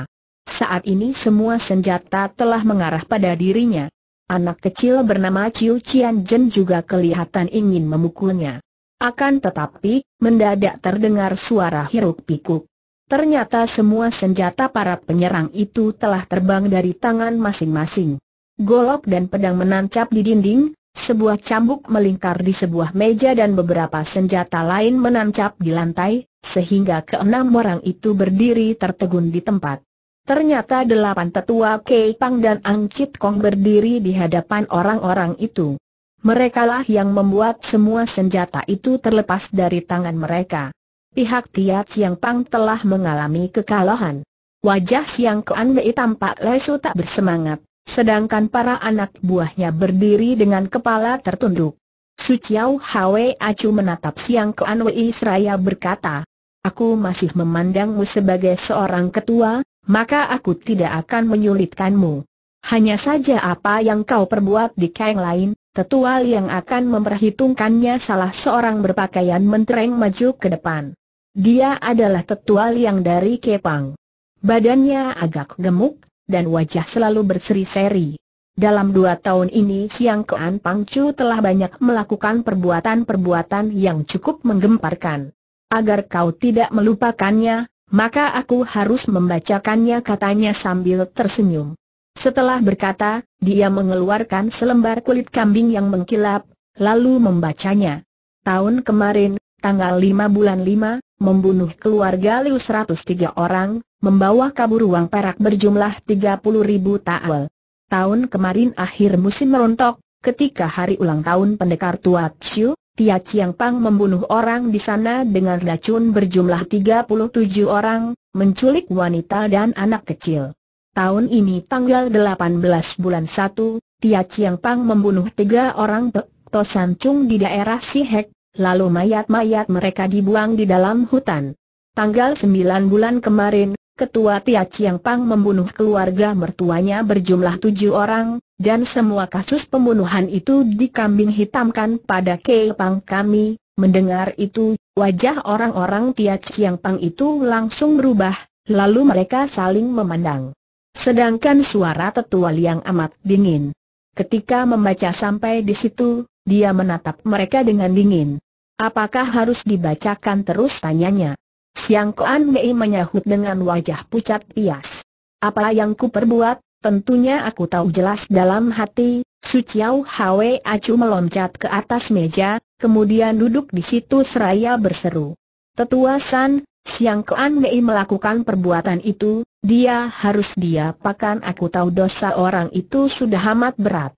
Saat ini semua senjata telah mengarah pada dirinya. Anak kecil bernama Chiu Chian Jen juga kelihatan ingin memukulnya. Akan tetapi, mendadak terdengar suara hiruk pikuk. Ternyata semua senjata para penyerang itu telah terbang dari tangan masing-masing. Golok dan pedang menancap di dinding, sebuah cambuk melingkar di sebuah meja dan beberapa senjata lain menancap di lantai, sehingga keenam orang itu berdiri tertegun di tempat. Ternyata delapan tetua Kei Pang dan Ang Chit Kong berdiri di hadapan orang-orang itu. Merekalah yang membuat semua senjata itu terlepas dari tangan mereka pihak Tiat Siang Pang telah mengalami kekalahan. Wajah Siang Kuan Mei tampak lesu tak bersemangat, sedangkan para anak buahnya berdiri dengan kepala tertunduk. Su Chiao Hwe Acu menatap Siang Kuan Wei seraya berkata, Aku masih memandangmu sebagai seorang ketua, maka aku tidak akan menyulitkanmu. Hanya saja apa yang kau perbuat di keng lain, tetua yang akan memperhitungkannya salah seorang berpakaian mentereng maju ke depan. Dia adalah tetua yang dari Kepang. Badannya agak gemuk, dan wajah selalu berseri-seri. Dalam dua tahun ini Siang Kean Pangcu telah banyak melakukan perbuatan-perbuatan yang cukup menggemparkan. Agar kau tidak melupakannya, maka aku harus membacakannya katanya sambil tersenyum. Setelah berkata, dia mengeluarkan selembar kulit kambing yang mengkilap, lalu membacanya. Tahun kemarin, tanggal 5 bulan 5, membunuh keluarga Liu 103 orang, membawa kabur uang perak berjumlah 30 ribu ta'al. Tahun kemarin akhir musim merontok, ketika hari ulang tahun pendekar tua Chiu, Tia Chiang Pang membunuh orang di sana dengan racun berjumlah 37 orang, menculik wanita dan anak kecil. Tahun ini tanggal 18 bulan 1, Tia Chiang Pang membunuh tiga orang Pek Tosan Chung di daerah Sihek, lalu mayat-mayat mereka dibuang di dalam hutan. Tanggal sembilan bulan kemarin, Ketua Tia Chiang Pang membunuh keluarga mertuanya berjumlah tujuh orang, dan semua kasus pembunuhan itu dikambing hitamkan pada Kei Pang kami. Mendengar itu, wajah orang-orang Tia Chiang Pang itu langsung berubah, lalu mereka saling memandang. Sedangkan suara tetua Liang amat dingin. Ketika membaca sampai di situ, dia menatap mereka dengan dingin. Apakah harus dibacakan terus tanyanya? Siang Koan Mei menyahut dengan wajah pucat pias. Apa yang ku perbuat, tentunya aku tahu jelas dalam hati, Su Chiao Hwe Acu meloncat ke atas meja, kemudian duduk di situ seraya berseru. Tetua San, Siang Koan Mei melakukan perbuatan itu, dia harus dia pakan aku tahu dosa orang itu sudah amat berat.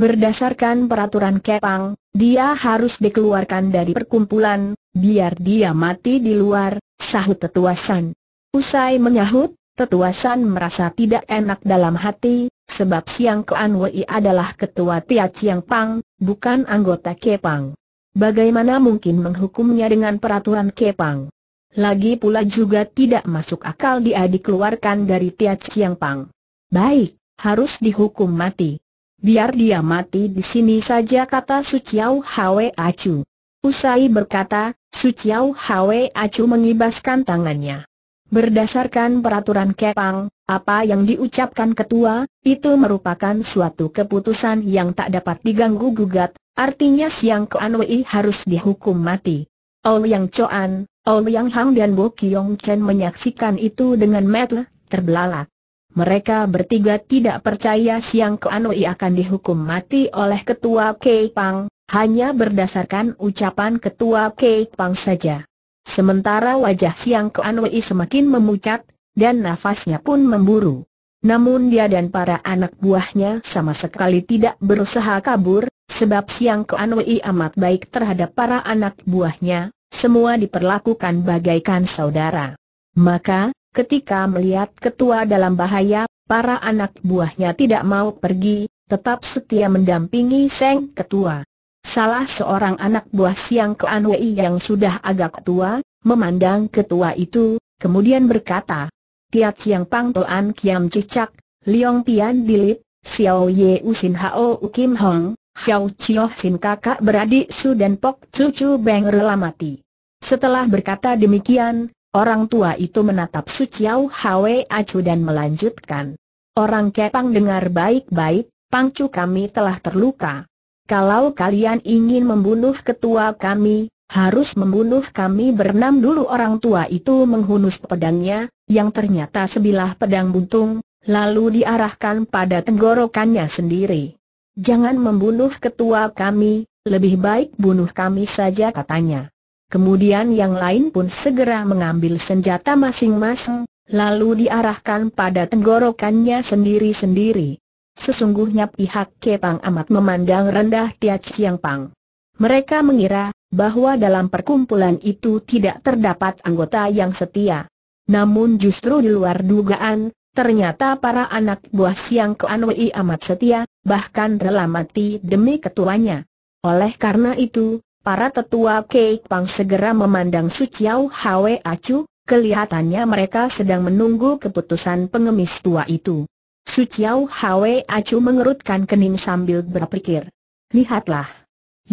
Berdasarkan peraturan Kepang, dia harus dikeluarkan dari perkumpulan, biar dia mati di luar, sahut tetua San. Usai menyahut, tetua San merasa tidak enak dalam hati, sebab Siang Kuan Wei adalah ketua Tia Chiang Pang, bukan anggota Kepang. Bagaimana mungkin menghukumnya dengan peraturan Kepang? Lagi pula juga tidak masuk akal dia dikeluarkan dari Tia Chiang Pang. Baik, harus dihukum mati. Biar dia mati di sini saja kata Chiao Hwe Acu. Usai berkata, Chiao Hwe Acu mengibaskan tangannya. Berdasarkan peraturan Kepang, apa yang diucapkan ketua, itu merupakan suatu keputusan yang tak dapat diganggu-gugat, artinya Siang Kuan Wei harus dihukum mati. Ol Yang Choan, Ol Yang Hang dan Bo Kiong Chen menyaksikan itu dengan mata terbelalak. Mereka bertiga tidak percaya Siang Keanui akan dihukum mati oleh Ketua Kei Pang, hanya berdasarkan ucapan Ketua Kei Pang saja. Sementara wajah Siang Keanui semakin memucat, dan nafasnya pun memburu. Namun dia dan para anak buahnya sama sekali tidak berusaha kabur, sebab Siang Keanui amat baik terhadap para anak buahnya, semua diperlakukan bagaikan saudara. Maka, Ketika melihat ketua dalam bahaya, para anak buahnya tidak mau pergi, tetap setia mendampingi Seng Ketua. Salah seorang anak buah Siang Kuan yang sudah agak tua, memandang ketua itu, kemudian berkata, tiat siang Pang Toan Kiam Cicak, Liong Tian Dilip, Xiao Ye Usin Hao Kim Hong, Xiao Chio Sin kakak beradik Su dan Pok Cucu Beng Relamati. Setelah berkata demikian, Orang tua itu menatap Su Chiao Hwe Acu dan melanjutkan. Orang Kepang dengar baik-baik, pangcu kami telah terluka. Kalau kalian ingin membunuh ketua kami, harus membunuh kami bernam dulu orang tua itu menghunus pedangnya, yang ternyata sebilah pedang buntung, lalu diarahkan pada tenggorokannya sendiri. Jangan membunuh ketua kami, lebih baik bunuh kami saja katanya. Kemudian yang lain pun segera mengambil senjata masing-masing, lalu diarahkan pada tenggorokannya sendiri-sendiri. Sesungguhnya pihak Kepang amat memandang rendah Tia Chiang Pang. Mereka mengira bahwa dalam perkumpulan itu tidak terdapat anggota yang setia. Namun justru di luar dugaan, ternyata para anak buah Siang Kuan amat setia, bahkan rela mati demi ketuanya. Oleh karena itu, Para tetua Kei Pang segera memandang Su Chiao Hwe Acu, kelihatannya mereka sedang menunggu keputusan pengemis tua itu. Su Chiao Hwe Acu mengerutkan kening sambil berpikir. Lihatlah.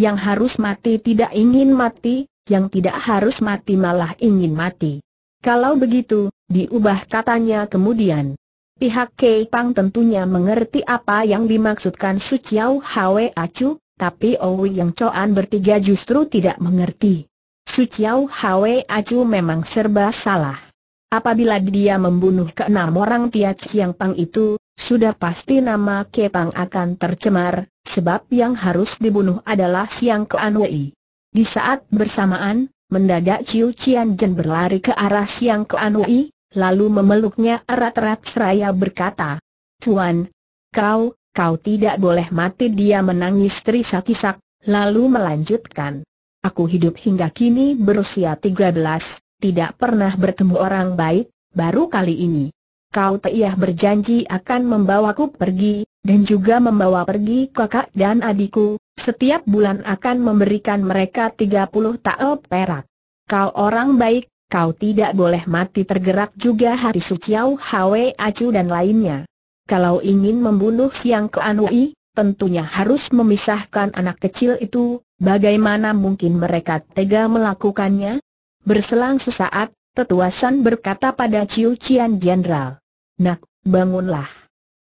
Yang harus mati tidak ingin mati, yang tidak harus mati malah ingin mati. Kalau begitu, diubah katanya kemudian. Pihak Kei Pang tentunya mengerti apa yang dimaksudkan Su Chiao Hwe Acu, tapi Owi Yang Coan bertiga justru tidak mengerti. Su Chiao Hwe Acu memang serba salah. Apabila dia membunuh ke enam orang Tia Chiang Pang itu, sudah pasti nama Kepang akan tercemar, sebab yang harus dibunuh adalah Siang Kean Wei. Di saat bersamaan, mendadak Ciu Cian Jen berlari ke arah Siang Kean Wei, lalu memeluknya erat-erat seraya berkata, Tuan, kau, kau tidak boleh mati dia menangis terisak-isak, lalu melanjutkan. Aku hidup hingga kini berusia 13, tidak pernah bertemu orang baik, baru kali ini. Kau Teiyah berjanji akan membawaku pergi, dan juga membawa pergi kakak dan adikku, setiap bulan akan memberikan mereka 30 tael perak. Kau orang baik, kau tidak boleh mati tergerak juga hati Suciau hawe, Acu dan lainnya. Kalau ingin membunuh Siang Keanui, tentunya harus memisahkan anak kecil itu, bagaimana mungkin mereka tega melakukannya? Berselang sesaat, tetuasan berkata pada Ciu Cian Jenderal. Nak, bangunlah.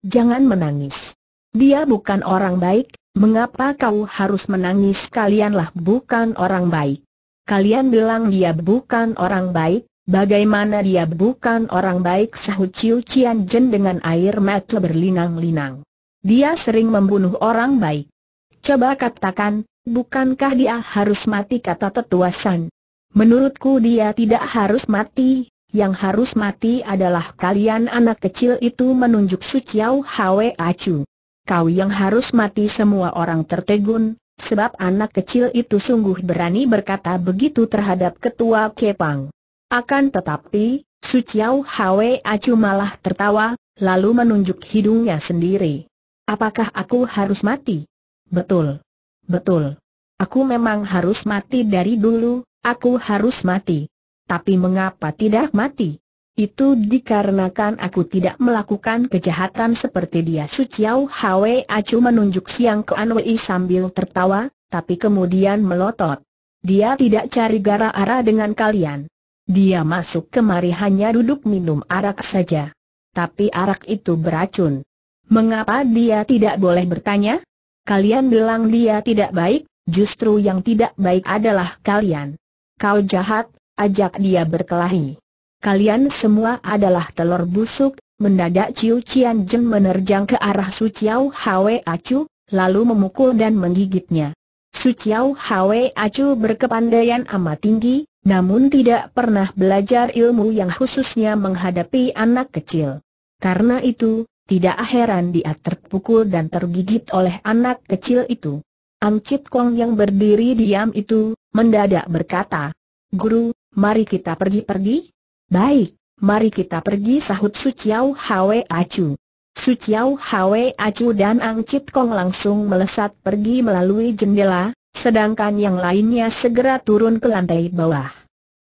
Jangan menangis. Dia bukan orang baik, mengapa kau harus menangis? Kalianlah bukan orang baik. Kalian bilang dia bukan orang baik, Bagaimana dia bukan orang baik sahut Ciu Cian Jen dengan air mata berlinang-linang. Dia sering membunuh orang baik. Coba katakan, bukankah dia harus mati kata tetua San? Menurutku dia tidak harus mati, yang harus mati adalah kalian anak kecil itu menunjuk Su Chiao Hwe Acu. Kau yang harus mati semua orang tertegun, sebab anak kecil itu sungguh berani berkata begitu terhadap ketua Kepang. Akan tetapi, Su Chiao Hwe Acu malah tertawa, lalu menunjuk hidungnya sendiri. Apakah aku harus mati? Betul. Betul. Aku memang harus mati dari dulu, aku harus mati. Tapi mengapa tidak mati? Itu dikarenakan aku tidak melakukan kejahatan seperti dia Su Chiao Hwe Acu menunjuk Siang ke Anwei sambil tertawa, tapi kemudian melotot. Dia tidak cari gara-gara dengan kalian. Dia masuk kemari hanya duduk minum arak saja. Tapi arak itu beracun. Mengapa dia tidak boleh bertanya? Kalian bilang dia tidak baik, justru yang tidak baik adalah kalian. Kau jahat, ajak dia berkelahi. Kalian semua adalah telur busuk, mendadak Ciu Cian Jen menerjang ke arah Su Chiao Hwe Acu, lalu memukul dan menggigitnya. Su Chiao Hwe Acu berkepandaian amat tinggi, namun tidak pernah belajar ilmu yang khususnya menghadapi anak kecil. Karena itu, tidak heran dia terpukul dan tergigit oleh anak kecil itu. Ancit Kong yang berdiri diam itu, mendadak berkata, Guru, mari kita pergi-pergi? Baik, mari kita pergi sahut Su Chiao Hwe Acu. Su Chiao Hwe Acu dan Ancit Kong langsung melesat pergi melalui jendela, sedangkan yang lainnya segera turun ke lantai bawah.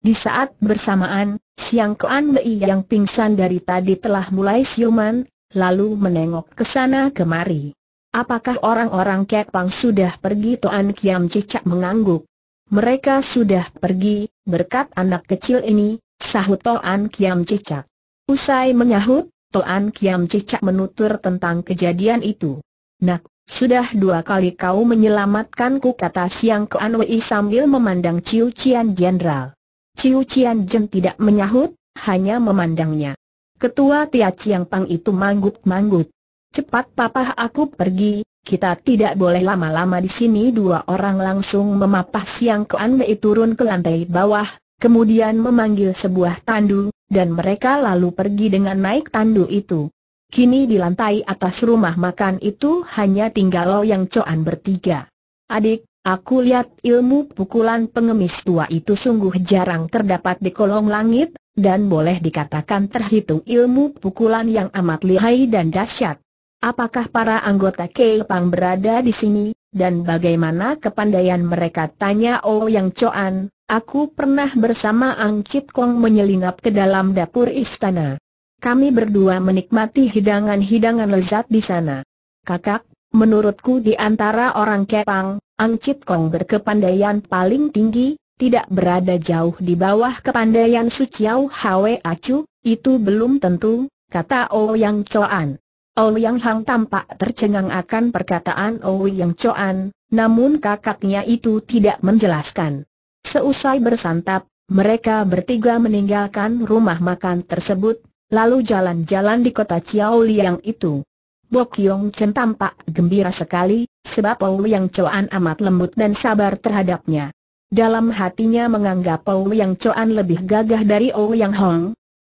Di saat bersamaan, Siang Kuan Bei yang pingsan dari tadi telah mulai siuman, lalu menengok ke sana kemari. Apakah orang-orang Kepang sudah pergi Toan Kiam Cicak mengangguk. Mereka sudah pergi, berkat anak kecil ini, sahut Toan Kiam Cicak. Usai menyahut, Toan Kiam Cicak menutur tentang kejadian itu. Nak, sudah dua kali kau menyelamatkanku kata Siang Kuan Wei sambil memandang Ciu Cian Jenderal. Ciu Cian Jen tidak menyahut, hanya memandangnya. Ketua Tia Chiang Pang itu manggut-manggut. Cepat papah aku pergi, kita tidak boleh lama-lama di sini dua orang langsung memapah siang ke Andai turun ke lantai bawah, kemudian memanggil sebuah tandu, dan mereka lalu pergi dengan naik tandu itu. Kini di lantai atas rumah makan itu hanya tinggal Lo Yang Coan bertiga. Adik, aku lihat ilmu pukulan pengemis tua itu sungguh jarang terdapat di kolong langit, dan boleh dikatakan terhitung ilmu pukulan yang amat lihai dan dahsyat. Apakah para anggota Kepang berada di sini, dan bagaimana kepandaian mereka tanya Oh Yang Coan, aku pernah bersama Ang Chit Kong menyelinap ke dalam dapur istana. Kami berdua menikmati hidangan-hidangan lezat di sana. Kakak, menurutku di antara orang Kepang, Ang Chit Kong berkepandaian paling tinggi, tidak berada jauh di bawah kepandaian Su Chiao Hwe Acu, itu belum tentu, kata Ouyang Choan. Ouyang Hang tampak tercengang akan perkataan Ouyang Choan, namun kakaknya itu tidak menjelaskan. Seusai bersantap, mereka bertiga meninggalkan rumah makan tersebut, Lalu jalan-jalan di kota Chiao itu. Bok Yong Chen tampak gembira sekali, sebab Pau Yang Choan amat lembut dan sabar terhadapnya. Dalam hatinya menganggap Pau Yang Choan lebih gagah dari Ou Yang Hong.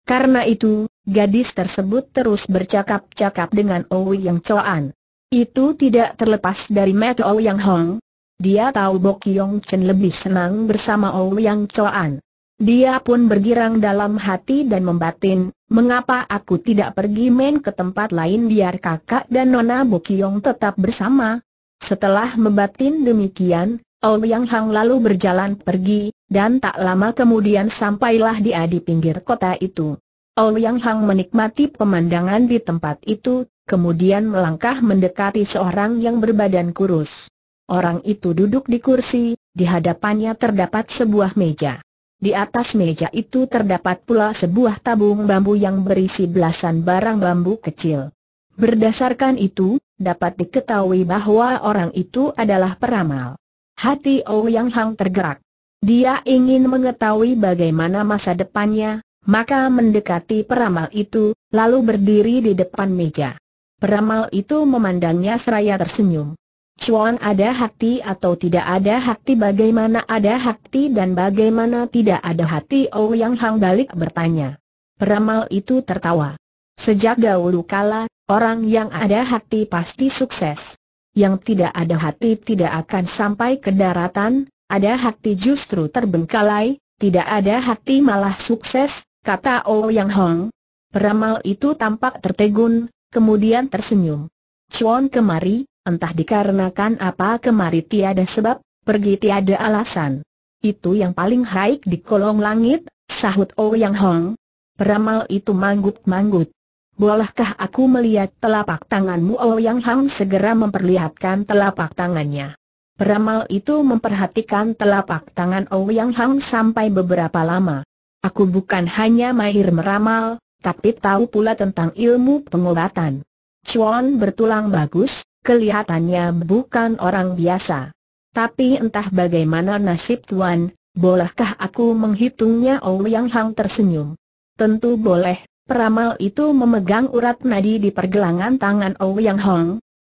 Karena itu, gadis tersebut terus bercakap-cakap dengan Ou Yang Choan. Itu tidak terlepas dari mata Ou Yang Hong. Dia tahu Bok Yong Chen lebih senang bersama Ou Yang Choan. Dia pun bergirang dalam hati dan membatin, mengapa aku tidak pergi main ke tempat lain biar kakak dan Nona Bukiong tetap bersama. Setelah membatin demikian, Ouyang Hang lalu berjalan pergi, dan tak lama kemudian sampailah dia di pinggir kota itu. Ouyang Hang menikmati pemandangan di tempat itu, kemudian melangkah mendekati seorang yang berbadan kurus. Orang itu duduk di kursi, di hadapannya terdapat sebuah meja. Di atas meja itu terdapat pula sebuah tabung bambu yang berisi belasan barang bambu kecil. Berdasarkan itu, dapat diketahui bahwa orang itu adalah peramal. Hati Ouyang oh Hang tergerak. Dia ingin mengetahui bagaimana masa depannya, maka mendekati peramal itu, lalu berdiri di depan meja. Peramal itu memandangnya seraya tersenyum. Cuan ada hati atau tidak ada hati bagaimana ada hati dan bagaimana tidak ada hati Oh Yang Hang balik bertanya. Peramal itu tertawa. Sejak dahulu kala, orang yang ada hati pasti sukses. Yang tidak ada hati tidak akan sampai ke daratan, ada hati justru terbengkalai, tidak ada hati malah sukses, kata Oh Yang Hong. Peramal itu tampak tertegun, kemudian tersenyum. Cuan kemari, Entah dikarenakan apa kemari tiada sebab, pergi tiada alasan. Itu yang paling haik di kolong langit, sahut Ouyang oh Hong. Peramal itu manggut-manggut. Bolehkah aku melihat telapak tanganmu Ouyang oh Hong segera memperlihatkan telapak tangannya. Peramal itu memperhatikan telapak tangan Ouyang oh Hong sampai beberapa lama. Aku bukan hanya mahir meramal, tapi tahu pula tentang ilmu pengobatan. Chuan bertulang bagus, kelihatannya bukan orang biasa. Tapi entah bagaimana nasib Tuan, bolehkah aku menghitungnya Yang Hang tersenyum. Tentu boleh, peramal itu memegang urat nadi di pergelangan tangan Yang Hang.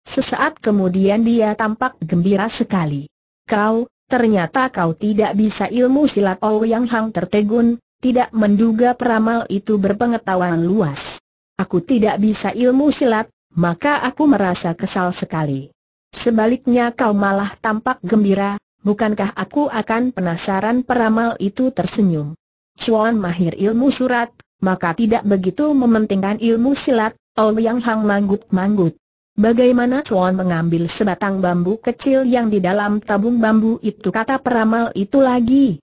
Sesaat kemudian dia tampak gembira sekali. Kau, ternyata kau tidak bisa ilmu silat Yang Hang tertegun, tidak menduga peramal itu berpengetahuan luas. Aku tidak bisa ilmu silat, maka aku merasa kesal sekali. Sebaliknya kau malah tampak gembira, bukankah aku akan penasaran peramal itu tersenyum. Chuan mahir ilmu surat, maka tidak begitu mementingkan ilmu silat, yang Hang manggut-manggut. Bagaimana Chuan mengambil sebatang bambu kecil yang di dalam tabung bambu itu kata peramal itu lagi.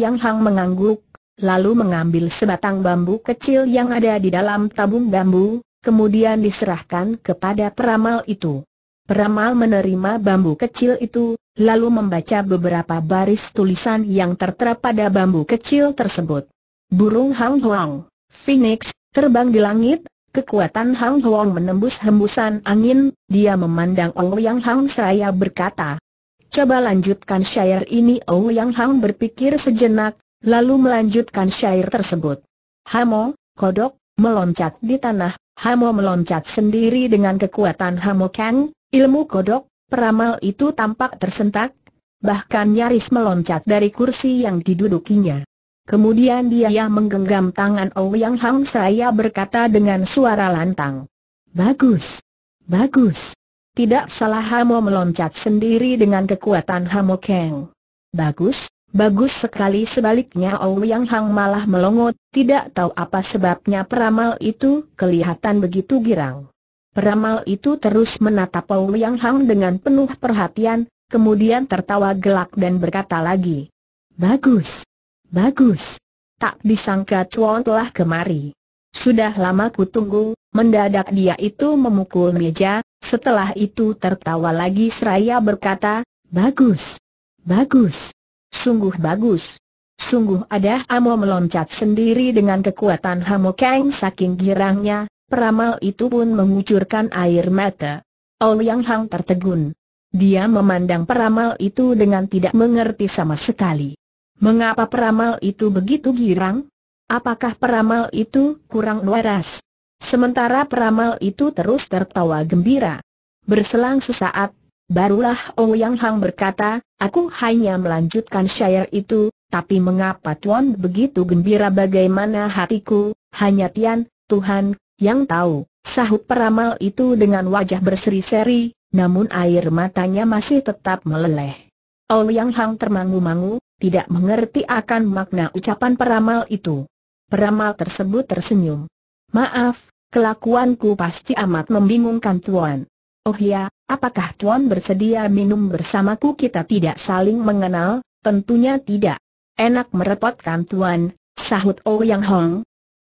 yang Hang mengangguk, lalu mengambil sebatang bambu kecil yang ada di dalam tabung bambu, kemudian diserahkan kepada peramal itu. Peramal menerima bambu kecil itu, lalu membaca beberapa baris tulisan yang tertera pada bambu kecil tersebut. Burung Hang Huang, Phoenix, terbang di langit, kekuatan Hang Huang menembus hembusan angin, dia memandang Yang Hang seraya berkata, Coba lanjutkan syair ini Yang Hang berpikir sejenak, lalu melanjutkan syair tersebut. Hamo, kodok, meloncat di tanah, Hamo meloncat sendiri dengan kekuatan Hamo Kang, ilmu kodok, peramal itu tampak tersentak, bahkan nyaris meloncat dari kursi yang didudukinya. Kemudian dia yang menggenggam tangan Ouyang Hang saya berkata dengan suara lantang. Bagus! Bagus! Tidak salah Hamo meloncat sendiri dengan kekuatan Hamo Kang. Bagus, Bagus sekali sebaliknya yang Hang malah melongot, tidak tahu apa sebabnya peramal itu kelihatan begitu girang. Peramal itu terus menatap yang Hang dengan penuh perhatian, kemudian tertawa gelak dan berkata lagi, Bagus! Bagus! Tak disangka Chuan telah kemari. Sudah lama ku tunggu, mendadak dia itu memukul meja, setelah itu tertawa lagi seraya berkata, Bagus! Bagus! Sungguh bagus. Sungguh ada Amo meloncat sendiri dengan kekuatan Hamo Kang saking girangnya, peramal itu pun mengucurkan air mata. Ouyang Hang tertegun. Dia memandang peramal itu dengan tidak mengerti sama sekali. Mengapa peramal itu begitu girang? Apakah peramal itu kurang waras? Sementara peramal itu terus tertawa gembira. Berselang sesaat, Barulah Ong Yang Hang berkata, aku hanya melanjutkan syair itu, tapi mengapa Tuan begitu gembira bagaimana hatiku, hanya Tian, Tuhan, yang tahu, sahut peramal itu dengan wajah berseri-seri, namun air matanya masih tetap meleleh. Ong Yang Hang termangu-mangu, tidak mengerti akan makna ucapan peramal itu. Peramal tersebut tersenyum. Maaf, kelakuanku pasti amat membingungkan Tuan. Oh ya, apakah Tuan bersedia minum bersamaku kita tidak saling mengenal? Tentunya tidak. Enak merepotkan Tuan, sahut Oh Yang Hong.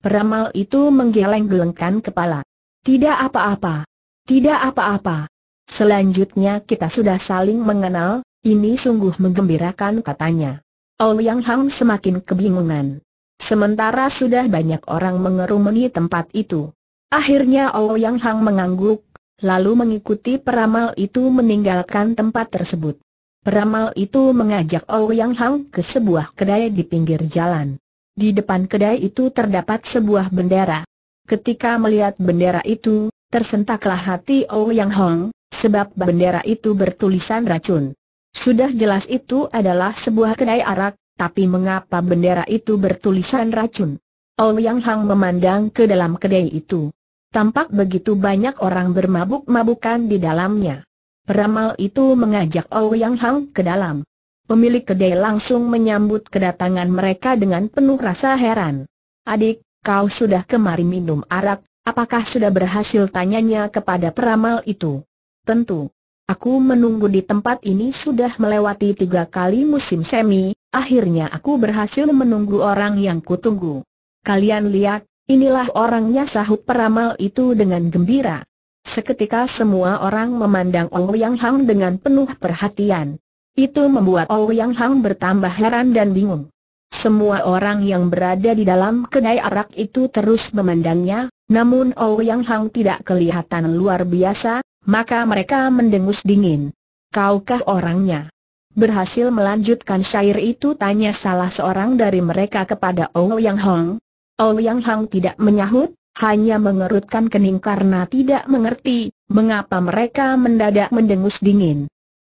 Peramal itu menggeleng-gelengkan kepala. Tidak apa-apa. Tidak apa-apa. Selanjutnya kita sudah saling mengenal, ini sungguh menggembirakan katanya. Oh Yang Hong semakin kebingungan. Sementara sudah banyak orang mengerumuni tempat itu. Akhirnya Oh Yang Hong mengangguk, lalu mengikuti peramal itu meninggalkan tempat tersebut. Peramal itu mengajak Ouyang Hang ke sebuah kedai di pinggir jalan. Di depan kedai itu terdapat sebuah bendera. Ketika melihat bendera itu, tersentaklah hati Ouyang Hang, sebab bendera itu bertulisan racun. Sudah jelas itu adalah sebuah kedai arak, tapi mengapa bendera itu bertulisan racun? Ouyang Hang memandang ke dalam kedai itu tampak begitu banyak orang bermabuk-mabukan di dalamnya. Peramal itu mengajak Yang Hang ke dalam. Pemilik kedai langsung menyambut kedatangan mereka dengan penuh rasa heran. Adik, kau sudah kemari minum arak, apakah sudah berhasil tanyanya kepada peramal itu? Tentu. Aku menunggu di tempat ini sudah melewati tiga kali musim semi, akhirnya aku berhasil menunggu orang yang kutunggu. Kalian lihat, Inilah orangnya sahut peramal itu dengan gembira. Seketika semua orang memandang Ouyang Hang dengan penuh perhatian. Itu membuat Ouyang Hang bertambah heran dan bingung. Semua orang yang berada di dalam kedai arak itu terus memandangnya, namun Ouyang Hang tidak kelihatan luar biasa, maka mereka mendengus dingin. Kaukah orangnya? Berhasil melanjutkan syair itu tanya salah seorang dari mereka kepada Ouyang Hang, yang Hang tidak menyahut, hanya mengerutkan kening karena tidak mengerti, mengapa mereka mendadak mendengus dingin.